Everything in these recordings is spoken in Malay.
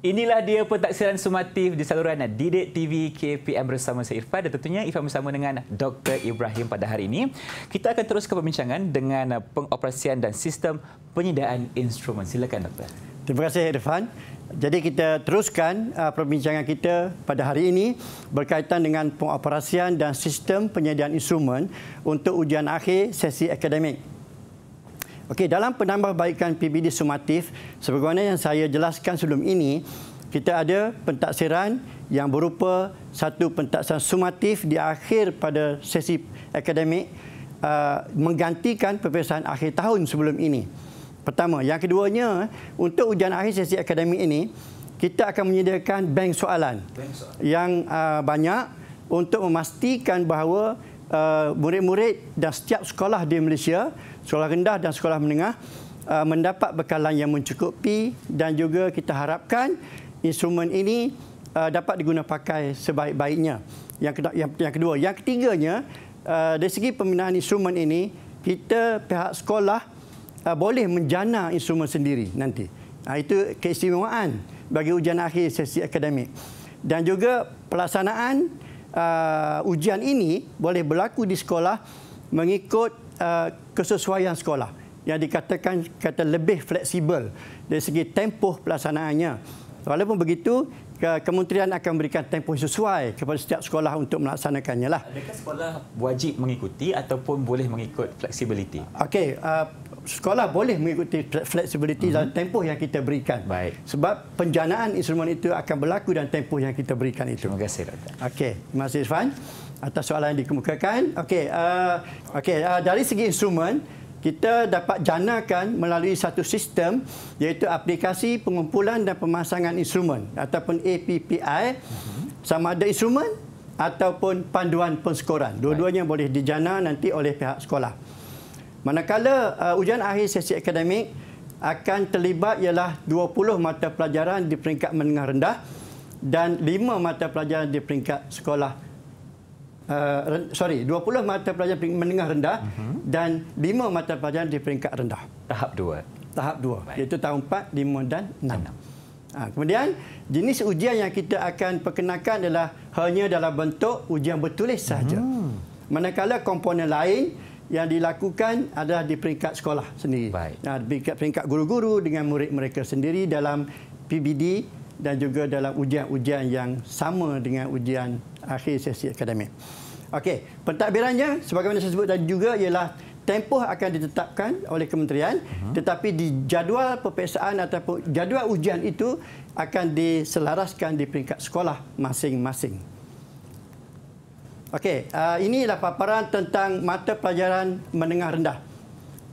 Inilah dia pentaksiran sumatif di saluran Didik TV KPM bersama saya Irfan dan tentunya Irfan bersama dengan Dr. Ibrahim pada hari ini. Kita akan teruskan perbincangan dengan pengoperasian dan sistem penyediaan instrumen. Silakan Dr. Terima kasih Irfan. Jadi kita teruskan uh, perbincangan kita pada hari ini berkaitan dengan pengoperasian dan sistem penyediaan instrumen untuk ujian akhir sesi akademik Okey, dalam penambahbaikan PBD sumatif, sebagaimana yang saya jelaskan sebelum ini, kita ada pentaksiran yang berupa satu pentaksiran sumatif di akhir pada sesi akademik uh, menggantikan peperiksaan akhir tahun sebelum ini. Pertama, yang keduanya, untuk ujian akhir sesi akademik ini, kita akan menyediakan bank soalan yang uh, banyak untuk memastikan bahawa uh, murid-murid uh, dan setiap sekolah di Malaysia sekolah rendah dan sekolah menengah uh, mendapat bekalan yang mencukupi dan juga kita harapkan instrumen ini uh, dapat pakai sebaik-baiknya. Yang, yang, yang kedua, yang ketiganya uh, dari segi pembinaan instrumen ini kita pihak sekolah uh, boleh menjana instrumen sendiri nanti. Uh, itu keistimewaan bagi ujian akhir sesi akademik. Dan juga pelaksanaan uh, ujian ini boleh berlaku di sekolah mengikut uh, kesesuaian sekolah yang dikatakan kata lebih fleksibel dari segi tempoh pelaksanaannya. Walaupun begitu, kementerian akan memberikan tempoh sesuai kepada setiap sekolah untuk melaksanakannya. lah. Adakah sekolah wajib mengikuti ataupun boleh mengikut fleksibiliti? Okey, uh, sekolah boleh mengikuti fleksibiliti uh-huh. Mhm. dalam tempoh yang kita berikan. Baik. Sebab penjanaan instrumen itu akan berlaku dalam tempoh yang kita berikan itu. Terima kasih, Dr. Okey, terima kasih, Irfan atas soalan yang dikemukakan. Okey, uh, okey uh, dari segi instrumen kita dapat janakan melalui satu sistem iaitu aplikasi pengumpulan dan pemasangan instrumen ataupun APPI uh mhm. -huh. sama ada instrumen ataupun panduan penskoran. Dua-duanya boleh dijana nanti oleh pihak sekolah. Manakala uh, ujian akhir sesi akademik akan terlibat ialah 20 mata pelajaran di peringkat menengah rendah dan 5 mata pelajaran di peringkat sekolah uh, sorry 20 mata pelajaran menengah rendah uh mhm. -huh. dan 5 mata pelajaran di peringkat rendah tahap 2 tahap 2 iaitu tahun 4 5 dan 6 ha, ah, kemudian jenis ujian yang kita akan perkenalkan adalah hanya dalam bentuk ujian bertulis sahaja uh hmm. -huh. manakala komponen lain yang dilakukan adalah di peringkat sekolah sendiri. Baik. Nah, peringkat peringkat guru-guru dengan murid mereka sendiri dalam PBD dan juga dalam ujian-ujian yang sama dengan ujian akhir sesi akademik. Okey, pentadbirannya sebagaimana saya sebut tadi juga ialah tempoh akan ditetapkan oleh kementerian mhm. tetapi di jadual peperiksaan ataupun jadual ujian itu akan diselaraskan di peringkat sekolah masing-masing. Okey, uh, inilah paparan tentang mata pelajaran menengah rendah.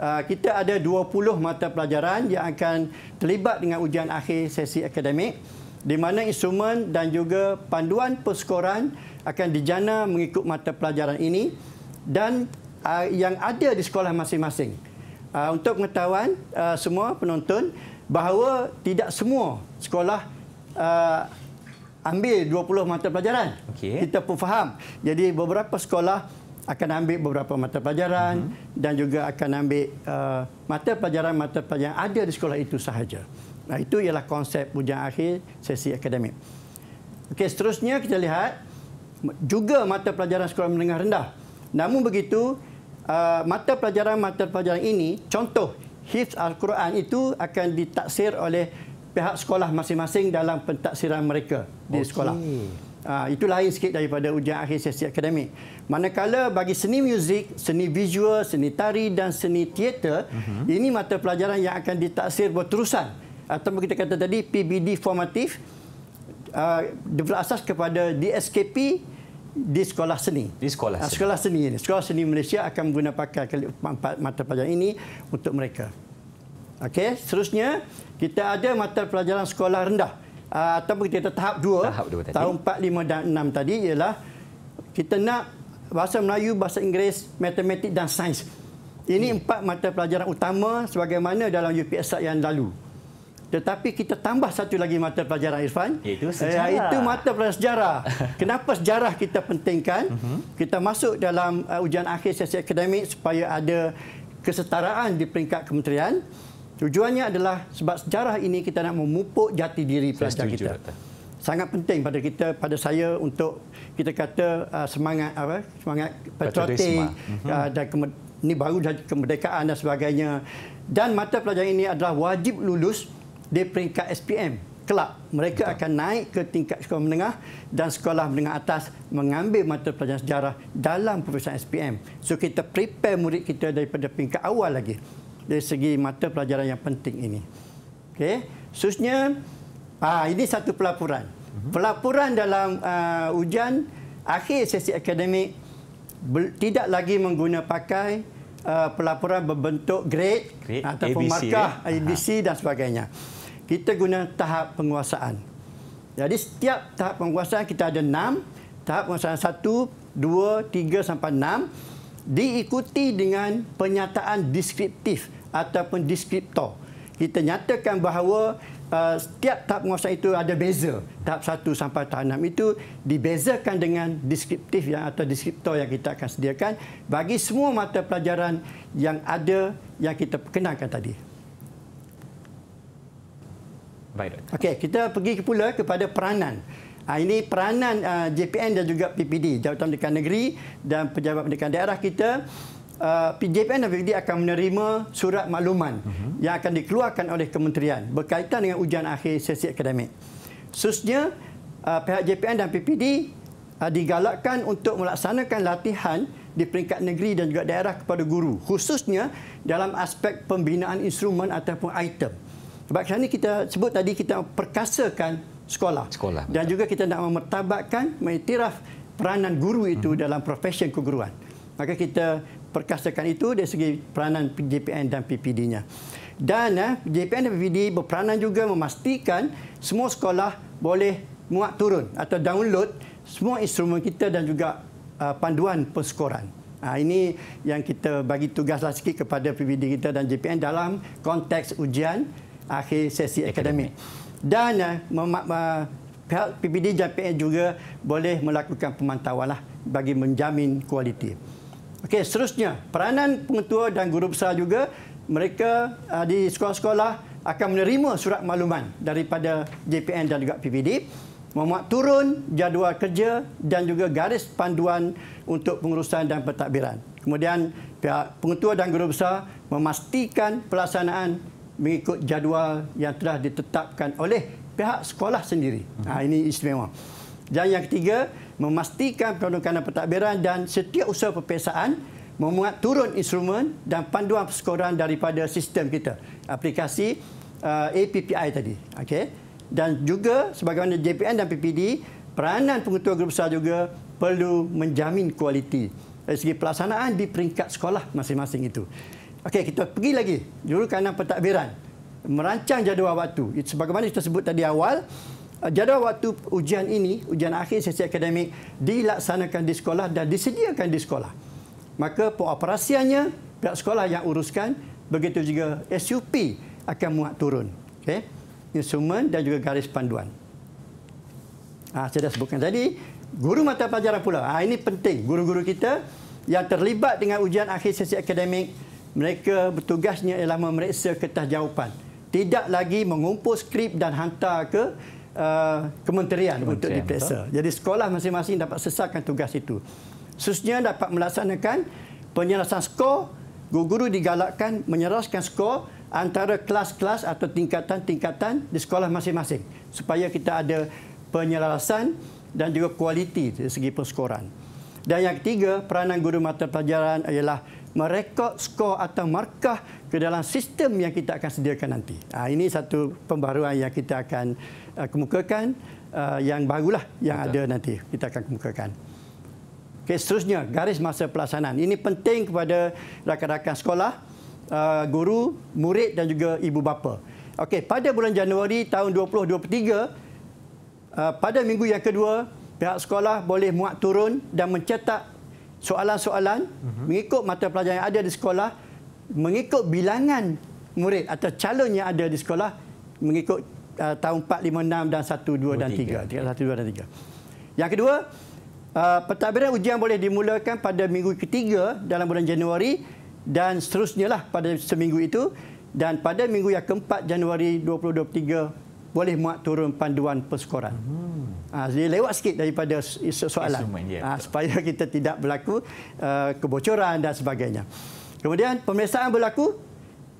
Ah, kita ada 20 mata pelajaran yang akan terlibat dengan ujian akhir sesi akademik di mana instrumen dan juga panduan perskoran akan dijana mengikut mata pelajaran ini dan ah, yang ada di sekolah masing-masing. Ah, untuk pengetahuan semua penonton bahawa tidak semua sekolah ambil 20 mata pelajaran. Okay. Kita pun faham. Jadi beberapa sekolah akan ambil beberapa mata pelajaran uh mhm. -huh. dan juga akan ambil uh, mata pelajaran-mata pelajaran ada di sekolah itu sahaja. Nah, itu ialah konsep ujian akhir sesi akademik. Okey, seterusnya kita lihat juga mata pelajaran sekolah menengah rendah. Namun begitu, uh, mata pelajaran-mata pelajaran ini, contoh Hifz Al-Quran itu akan ditaksir oleh pihak sekolah masing-masing dalam pentaksiran mereka di sekolah. Ah, itu lain sikit daripada ujian akhir sesi akademik. Manakala bagi seni muzik, seni visual, seni tari dan seni teater, uh-huh. ini mata pelajaran yang akan ditaksir berterusan atau kita kata tadi PBD formatif uh, ah, asas kepada DSKP di sekolah seni. Di sekolah ah, seni. Sekolah seni ini. Sekolah seni Malaysia akan guna pakai empat mata pelajaran ini untuk mereka. Okey, seterusnya kita ada mata pelajaran sekolah rendah. Ah, atau kita tahap 2 tahap dua tahun 4 5 dan 6 tadi ialah kita nak bahasa Melayu, bahasa Inggeris, matematik dan sains. Ini hmm. empat mata pelajaran utama sebagaimana dalam UPSR yang lalu. Tetapi kita tambah satu lagi mata pelajaran Irfan iaitu eh, sejarah. Iaitu mata pelajaran sejarah. Kenapa sejarah kita pentingkan? Uh-huh. Kita masuk dalam uh, ujian akhir sesi akademik supaya ada kesetaraan di peringkat kementerian. Tujuannya adalah sebab sejarah ini kita nak memupuk jati diri pelajar setuju, kita. Dr. Sangat penting pada kita, pada saya untuk kita kata uh, semangat apa? Semangat patriotik uh, mhm. dan ini baru kemerdekaan dan sebagainya. Dan mata pelajaran ini adalah wajib lulus di peringkat SPM kelak mereka Betul. akan naik ke tingkat sekolah menengah dan sekolah menengah atas mengambil mata pelajaran sejarah dalam profesor SPM. So kita prepare murid kita daripada peringkat awal lagi dari segi mata pelajaran yang penting ini. Okey. Khususnya, ah ini satu pelaporan. Mhm. Pelaporan dalam uh, ujian akhir sesi akademik tidak lagi menggunakan pakai uh, ah, pelaporan berbentuk grade, grade ataupun ABC, markah ya? ABC dan sebagainya. Kita guna tahap penguasaan. Jadi setiap tahap penguasaan kita ada enam. Tahap penguasaan satu, dua, tiga sampai enam diikuti dengan pernyataan deskriptif ataupun deskriptor. Kita nyatakan bahawa uh, setiap tahap penguasaan itu ada beza. Tahap satu sampai tahap 6 itu dibezakan dengan deskriptif yang atau deskriptor yang kita akan sediakan bagi semua mata pelajaran yang ada yang kita perkenalkan tadi. Baik. Okey, kita pergi pula kepada peranan. Ha, ini peranan uh, ah, JPN dan juga PPD, Jabatan Pendidikan Negeri dan Pejabat Pendidikan Daerah kita. Uh, JPN dan PPD akan menerima surat makluman uh-huh. yang akan dikeluarkan oleh kementerian berkaitan dengan ujian akhir sesi akademik. Khususnya, uh, pihak JPN dan PPD uh, digalakkan untuk melaksanakan latihan di peringkat negeri dan juga daerah kepada guru khususnya dalam aspek pembinaan instrumen ataupun item. Sebab kerana kita sebut tadi kita perkasakan sekolah. sekolah Dan juga kita nak memertabatkan, mengiktiraf peranan guru itu hmm. dalam profesi keguruan. Maka kita perkasakan itu dari segi peranan JPN dan PPD-nya. Dan eh, JPN dan PPD berperanan juga memastikan semua sekolah boleh muat turun atau download semua instrumen kita dan juga uh, panduan persekoran. Ha, ini yang kita bagi tugaslah sikit kepada PPD kita dan JPN dalam konteks ujian akhir sesi akademik. akademik dan uh, eh, mem- uh, pihak PPD dan PN juga boleh melakukan pemantauan lah bagi menjamin kualiti. Okey, seterusnya, peranan pengetua dan guru besar juga, mereka uh, di sekolah-sekolah akan menerima surat makluman daripada JPN dan juga PPD memuat turun jadual kerja dan juga garis panduan untuk pengurusan dan pentadbiran. Kemudian pihak pengetua dan guru besar memastikan pelaksanaan mengikut jadual yang telah ditetapkan oleh pihak sekolah sendiri. Hmm. Ha, ini istimewa. Dan yang ketiga, memastikan penundukan pentadbiran dan setiap usaha perpesaan memuat turun instrumen dan panduan persekoran daripada sistem kita, aplikasi uh, APPI tadi. Okay? Dan juga sebagaimana JPN dan PPD, peranan pengetua guru besar juga perlu menjamin kualiti dari segi pelaksanaan di peringkat sekolah masing-masing itu. Okey, kita pergi lagi. Jurukanan pentadbiran. Merancang jadual waktu. Sebagaimana kita sebut tadi awal, eh, jadual waktu ujian ini, ujian akhir sesi akademik, dilaksanakan di sekolah dan disediakan di sekolah. Maka pengoperasiannya, pihak sekolah yang uruskan, begitu juga SUP akan muat turun. okay? instrumen dan juga garis panduan. Ha, saya dah sebutkan tadi, guru mata pelajaran pula. Ha, ini penting, guru-guru kita yang terlibat dengan ujian akhir sesi akademik, mereka bertugasnya ialah memeriksa kertas jawapan. Tidak lagi mengumpul skrip dan hantar ke uh, kementerian, kementerian untuk diperiksa. Betul. Jadi sekolah masing-masing dapat selesaikan tugas itu. Seterusnya dapat melaksanakan penyelesaian skor. Guru-guru digalakkan menyerahkan skor antara kelas-kelas atau tingkatan-tingkatan di sekolah masing-masing. Supaya kita ada penyelarasan dan juga kualiti dari segi perskoran. Dan yang ketiga, peranan guru mata pelajaran ialah merekod skor atau markah ke dalam sistem yang kita akan sediakan nanti. Ha, ini satu pembaruan yang kita akan uh, kemukakan uh, yang barulah yang Betul. ada nanti kita akan kemukakan. Okay, seterusnya, garis masa pelaksanaan. Ini penting kepada rakan-rakan sekolah, uh, guru, murid dan juga ibu bapa. Okay, pada bulan Januari tahun 2023, uh, pada minggu yang kedua, pihak sekolah boleh muat turun dan mencetak soalan-soalan mhm. mengikut mata pelajaran yang ada di sekolah, mengikut bilangan murid atau calon yang ada di sekolah mengikut uh, tahun 4, 5, 6 dan 1, 2 dan 3. 3. 1, dan 3. Yang kedua, uh, pentadbiran ujian boleh dimulakan pada minggu ketiga dalam bulan Januari dan seterusnya lah pada seminggu itu dan pada minggu yang keempat Januari 2023 boleh muat turun panduan persekoran. Hmm. Ah, jadi lewat sikit daripada soalan ya, supaya kita tidak berlaku eh, kebocoran dan sebagainya. Kemudian pemeriksaan berlaku,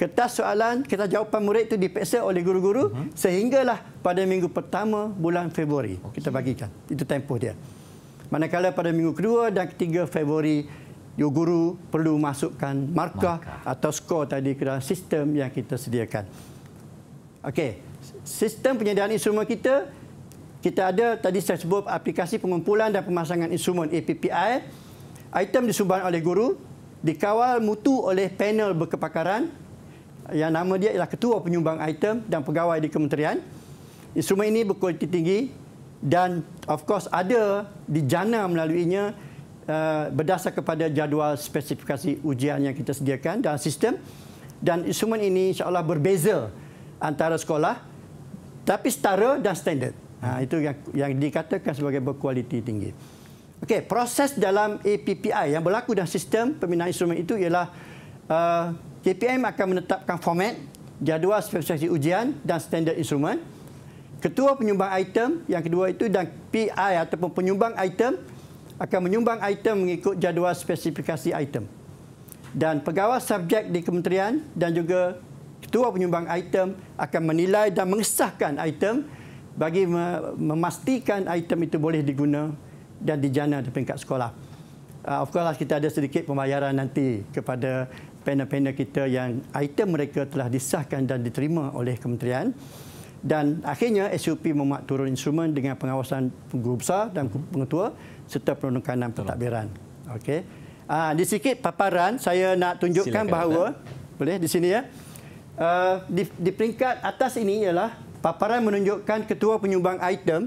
kertas soalan, kita jawapan murid itu diperiksa oleh guru-guru hmm. sehinggalah pada minggu pertama bulan Februari okay. kita bagikan. Itu tempoh dia. Manakala pada minggu kedua dan ketiga Februari, guru perlu masukkan markah, markah. atau skor tadi ke dalam sistem yang kita sediakan. Okey sistem penyediaan instrumen kita, kita ada tadi saya sebut aplikasi pengumpulan dan pemasangan instrumen APPI. Item disumbang oleh guru, dikawal mutu oleh panel berkepakaran yang nama dia ialah ketua penyumbang item dan pegawai di kementerian. Instrumen ini berkualiti tinggi dan of course ada dijana melaluinya eh, berdasar kepada jadual spesifikasi ujian yang kita sediakan dalam sistem dan instrumen ini insyaAllah berbeza antara sekolah tapi setara dan standard. Ha, itu yang, yang dikatakan sebagai berkualiti tinggi. Okey, proses dalam APPI yang berlaku dalam sistem pembinaan instrumen itu ialah uh, KPM akan menetapkan format, jadual spesifikasi ujian dan standard instrumen. Ketua penyumbang item yang kedua itu dan PI ataupun penyumbang item akan menyumbang item mengikut jadual spesifikasi item. Dan pegawai subjek di kementerian dan juga ketua penyumbang item akan menilai dan mengesahkan item bagi memastikan item itu boleh diguna dan dijana di peringkat sekolah. Ah, of course lah, kita ada sedikit pembayaran nanti kepada panel-panel kita yang item mereka telah disahkan dan diterima oleh kementerian. Dan akhirnya SUP memuat turun instrumen dengan pengawasan guru besar dan mhm. pengetua serta penundukanan pentadbiran. Okey. Ah, di sikit paparan saya nak tunjukkan Silakan, bahawa dan. boleh di sini ya. Eh, di, di peringkat atas ini ialah paparan menunjukkan ketua penyumbang item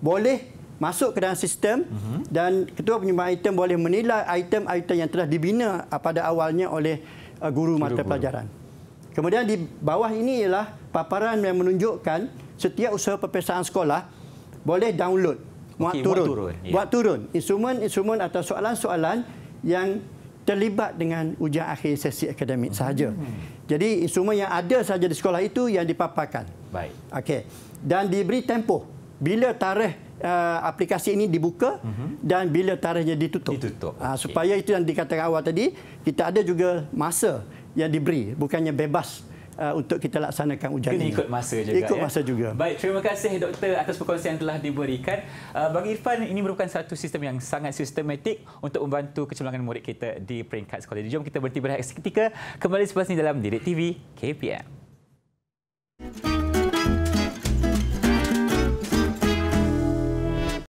boleh masuk ke dalam sistem uh mhm. -huh. dan ketua penyumbang item boleh menilai item-item yang telah dibina ah, pada awalnya oleh uh, guru mata pelajaran. Kemudian di bawah ini ialah paparan yang menunjukkan setiap usaha peperiksaan sekolah boleh download muat turun buat turun instrumen-instrumen ya. yeah. atau soalan-soalan yang terlibat dengan ujian akhir sesi akademik sahaja. Uh jadi instrumen yang ada saja di sekolah itu yang dipaparkan. Baik. Okey. Dan diberi tempoh bila tarikh uh, aplikasi ini dibuka uh mhm. -huh. dan bila tarikhnya ditutup. Ditutup. Uh, supaya itu yang dikatakan awal tadi, kita ada juga masa yang diberi, bukannya bebas Uh, untuk kita laksanakan ujian ini. ikut masa juga. Ikut ya? juga. Baik, terima kasih doktor atas perkongsian yang telah diberikan. Uh, bagi Irfan, ini merupakan satu sistem yang sangat sistematik untuk membantu kecemerlangan murid kita di peringkat sekolah. Jadi, jom kita berhenti berhenti seketika. Kembali selepas ini dalam Direk TV KPM. Thank you.